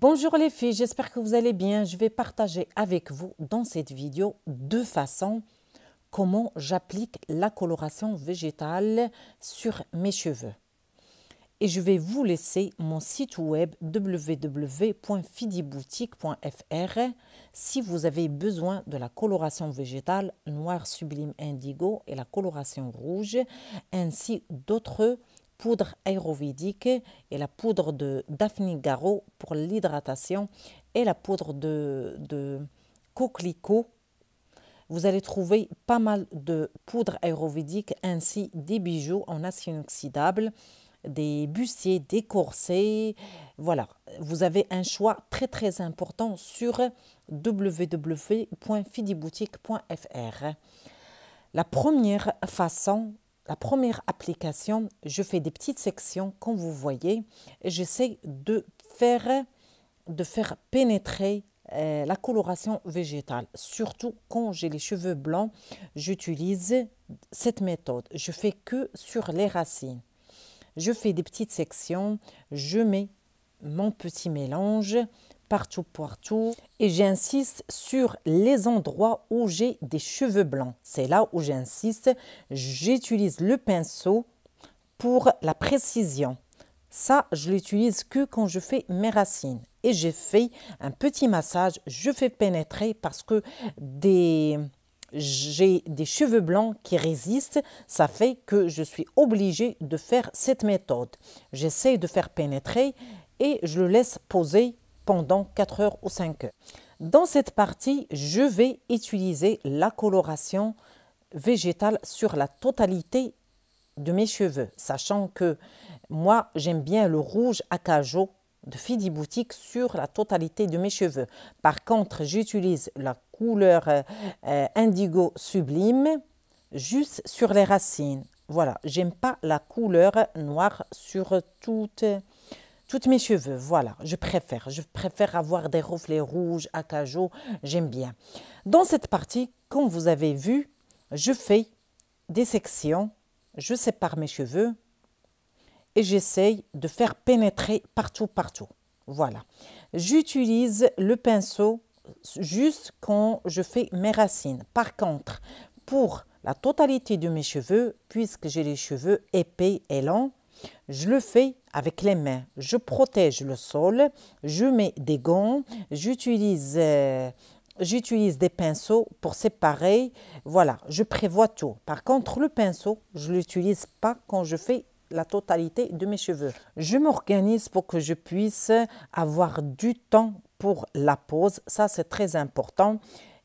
Bonjour les filles, j'espère que vous allez bien. Je vais partager avec vous dans cette vidéo deux façons comment j'applique la coloration végétale sur mes cheveux. Et je vais vous laisser mon site web www.fidiboutique.fr si vous avez besoin de la coloration végétale noir sublime indigo et la coloration rouge, ainsi d'autres poudre aérovédique et la poudre de Daphne Garo pour l'hydratation et la poudre de, coquelicot. Vous allez trouver pas mal de poudre aérovédiques ainsi des bijoux en acier inoxydable, des bussiers, des corsets. Voilà, vous avez un choix très très important sur www.fidiboutique.fr. La première façon la première application, je fais des petites sections, comme vous voyez, j'essaie de faire, de faire pénétrer euh, la coloration végétale. Surtout quand j'ai les cheveux blancs, j'utilise cette méthode. Je fais que sur les racines. Je fais des petites sections, je mets mon petit mélange, partout, partout. Et j'insiste sur les endroits où j'ai des cheveux blancs. C'est là où j'insiste. J'utilise le pinceau pour la précision. Ça, je l'utilise que quand je fais mes racines. Et j'ai fait un petit massage. Je fais pénétrer parce que des j'ai des cheveux blancs qui résistent, ça fait que je suis obligée de faire cette méthode. J'essaie de faire pénétrer et je le laisse poser pendant 4 heures ou 5 heures. Dans cette partie, je vais utiliser la coloration végétale sur la totalité de mes cheveux, sachant que moi, j'aime bien le rouge acajou de Fidi Boutique sur la totalité de mes cheveux. Par contre, j'utilise la couleur euh, indigo sublime juste sur les racines. Voilà, j'aime pas la couleur noire sur toute toutes mes cheveux, voilà, je préfère. Je préfère avoir des reflets rouges, acajou, j'aime bien. Dans cette partie, comme vous avez vu, je fais des sections, je sépare mes cheveux et j'essaye de faire pénétrer partout, partout. Voilà. J'utilise le pinceau juste quand je fais mes racines. Par contre, pour la totalité de mes cheveux, puisque j'ai les cheveux épais et longs, je le fais avec les mains. Je protège le sol. Je mets des gants. J'utilise euh, j'utilise des pinceaux pour séparer. Voilà, je prévois tout. Par contre, le pinceau, je ne l'utilise pas quand je fais la totalité de mes cheveux. Je m'organise pour que je puisse avoir du temps pour la pose. Ça, c'est très important.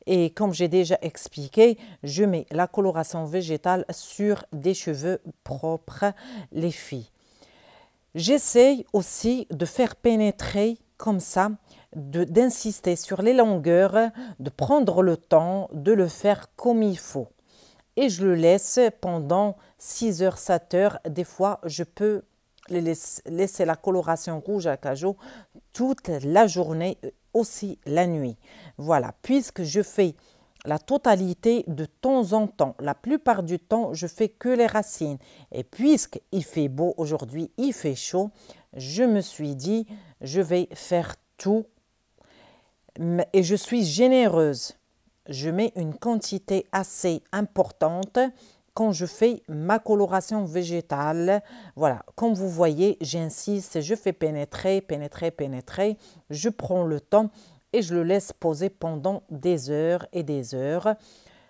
Et comme j'ai déjà expliqué, je mets la coloration végétale sur des cheveux propres, les filles. J'essaye aussi de faire pénétrer comme ça, d'insister sur les longueurs, de prendre le temps de le faire comme il faut. Et je le laisse pendant 6 heures, 7 heures. Des fois, je peux laisser la coloration rouge à cajou toute la journée, aussi la nuit. Voilà, puisque je fais la totalité de temps en temps. La plupart du temps, je fais que les racines. Et puisque il fait beau aujourd'hui, il fait chaud, je me suis dit, je vais faire tout. Et je suis généreuse. Je mets une quantité assez importante quand je fais ma coloration végétale. Voilà, comme vous voyez, j'insiste, je fais pénétrer, pénétrer, pénétrer. Je prends le temps et je le laisse poser pendant des heures et des heures.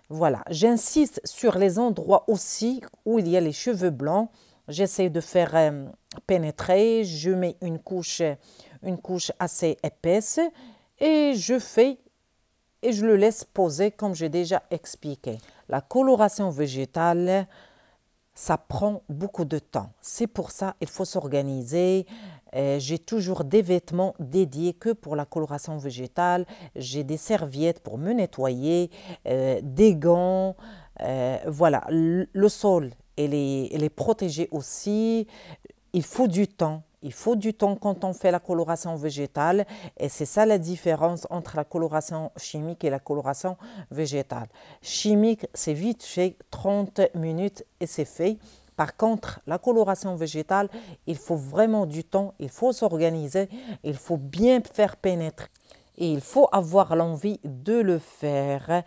Voilà, j'insiste sur les endroits aussi où il y a les cheveux blancs. J'essaie de faire euh, pénétrer, je mets une couche, une couche assez épaisse et je fais et je le laisse poser comme j'ai déjà expliqué la coloration végétale, ça prend beaucoup de temps. C'est pour ça qu'il faut s'organiser. Euh, j'ai toujours des vêtements dédiés que pour la coloration végétale. J'ai des serviettes pour me nettoyer, euh, des gants. Euh, voilà, le, sol, et est, protéger est protégé aussi. Il faut du temps il faut du temps quand on fait la coloration végétale et c'est ça la différence entre la coloration chimique et la coloration végétale. Chimique, c'est vite fait, 30 minutes et c'est fait. Par contre, la coloration végétale, il faut vraiment du temps, il faut s'organiser, il faut bien faire pénétrer et il faut avoir l'envie de le faire.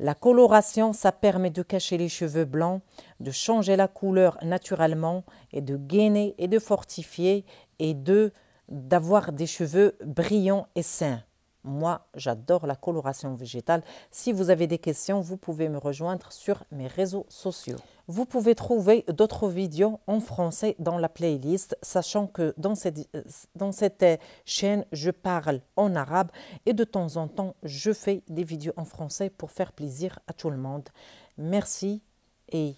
La coloration, ça permet de cacher les cheveux blancs, de changer la couleur naturellement et de gainer et de fortifier et de d'avoir des cheveux brillants et sains. Moi, j'adore la coloration végétale. Si vous avez des questions, vous pouvez me rejoindre sur mes réseaux sociaux. Vous pouvez trouver d'autres vidéos en français dans la playlist, sachant que dans cette, chaîne, je parle en arabe et de temps en temps, je fais des vidéos en français pour faire plaisir à tout le monde. Merci et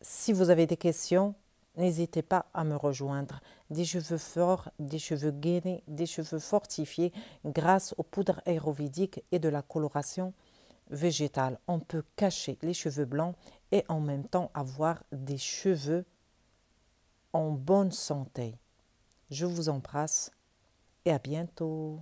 si vous avez des questions, n'hésitez pas à me rejoindre. Des cheveux forts, des cheveux gainés, des cheveux fortifiés grâce aux poudres aérovidiques et de la coloration végétal, On peut cacher les cheveux blancs et en même temps avoir des cheveux en bonne santé. Je vous embrasse et à bientôt.